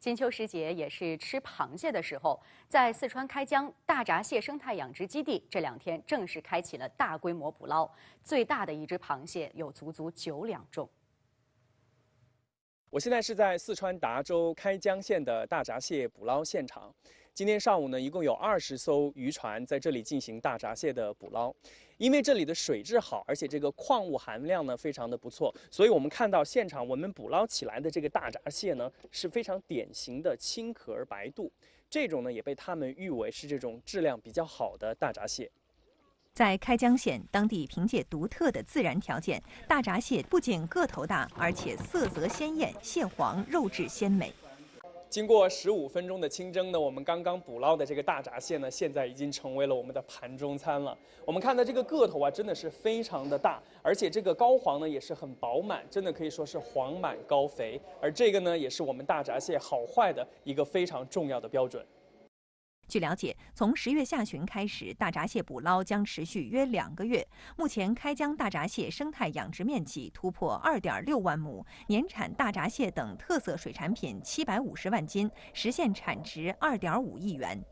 金秋时节也是吃螃蟹的时候，在四川开江大闸蟹生态养殖基地，这两天正式开启了大规模捕捞，最大的一只螃蟹有足足九两重。我现在是在四川达州开江县的大闸蟹捕捞现场。今天上午呢，一共有二十艘渔船在这里进行大闸蟹的捕捞，因为这里的水质好，而且这个矿物含量呢非常的不错，所以我们看到现场我们捕捞起来的这个大闸蟹呢是非常典型的青壳白肚，这种呢也被他们誉为是这种质量比较好的大闸蟹。在开江县当地，凭借独特的自然条件，大闸蟹不仅个头大，而且色泽鲜艳，蟹黄肉质鲜美。经过十五分钟的清蒸呢，我们刚刚捕捞的这个大闸蟹呢，现在已经成为了我们的盘中餐了。我们看到这个个头啊，真的是非常的大，而且这个膏黄呢也是很饱满，真的可以说是黄满膏肥。而这个呢，也是我们大闸蟹好坏的一个非常重要的标准。据了解，从十月下旬开始，大闸蟹捕捞将持续约两个月。目前，开江大闸蟹生态养殖面积突破二点六万亩，年产大闸蟹等特色水产品七百五十万斤，实现产值二点五亿元。